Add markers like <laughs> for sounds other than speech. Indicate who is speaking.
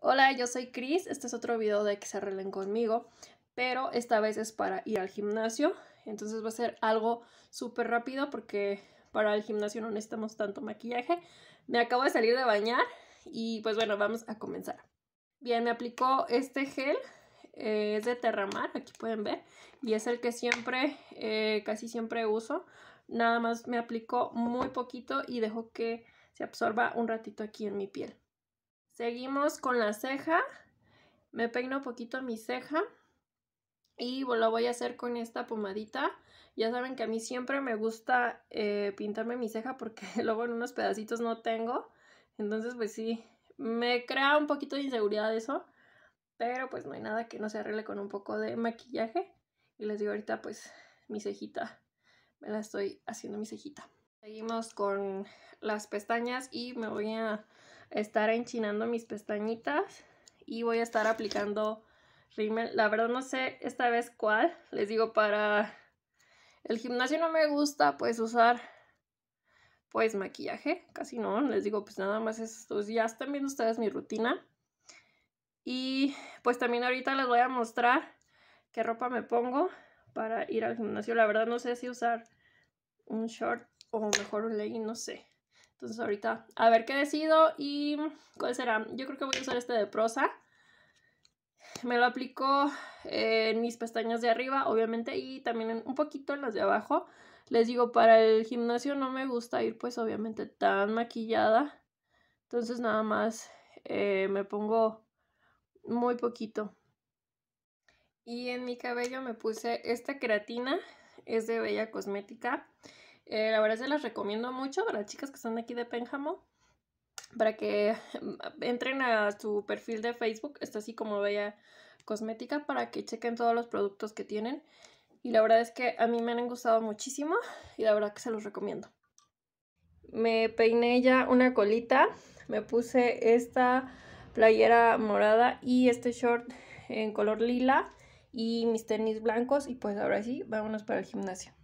Speaker 1: Hola, yo soy Chris, este es otro video de que se arreglen conmigo, pero esta vez es para ir al gimnasio, entonces va a ser algo súper rápido porque para el gimnasio no necesitamos tanto maquillaje. Me acabo de salir de bañar y pues bueno, vamos a comenzar. Bien, me aplicó este gel, eh, es de Terramar, aquí pueden ver, y es el que siempre, eh, casi siempre uso. Nada más me aplicó muy poquito y dejo que se absorba un ratito aquí en mi piel. Seguimos con la ceja. Me peino un poquito mi ceja. Y lo voy a hacer con esta pomadita. Ya saben que a mí siempre me gusta eh, pintarme mi ceja porque <laughs> luego en unos pedacitos no tengo. Entonces, pues sí, me crea un poquito de inseguridad eso. Pero pues no hay nada que no se arregle con un poco de maquillaje. Y les digo ahorita, pues mi cejita, me la estoy haciendo mi cejita. Seguimos con las pestañas y me voy a estar enchinando mis pestañitas y voy a estar aplicando rímel. La verdad no sé esta vez cuál. Les digo, para el gimnasio no me gusta pues usar pues maquillaje. Casi no. Les digo, pues nada más estos. Pues, ya están viendo ustedes mi rutina. Y pues también ahorita les voy a mostrar qué ropa me pongo para ir al gimnasio. La verdad no sé si usar un short o mejor un no sé. Entonces ahorita a ver qué decido y cuál será. Yo creo que voy a usar este de prosa. Me lo aplico en mis pestañas de arriba, obviamente, y también un poquito en las de abajo. Les digo, para el gimnasio no me gusta ir pues obviamente tan maquillada. Entonces nada más eh, me pongo muy poquito. Y en mi cabello me puse esta creatina es de Bella Cosmética. Eh, la verdad se las recomiendo mucho para las chicas que están aquí de Pénjamo, para que mm, entren a su perfil de Facebook, está así como Bella Cosmética, para que chequen todos los productos que tienen. Y la verdad es que a mí me han gustado muchísimo y la verdad que se los recomiendo. Me peiné ya una colita, me puse esta playera morada y este short en color lila y mis tenis blancos y pues ahora sí, vámonos para el gimnasio.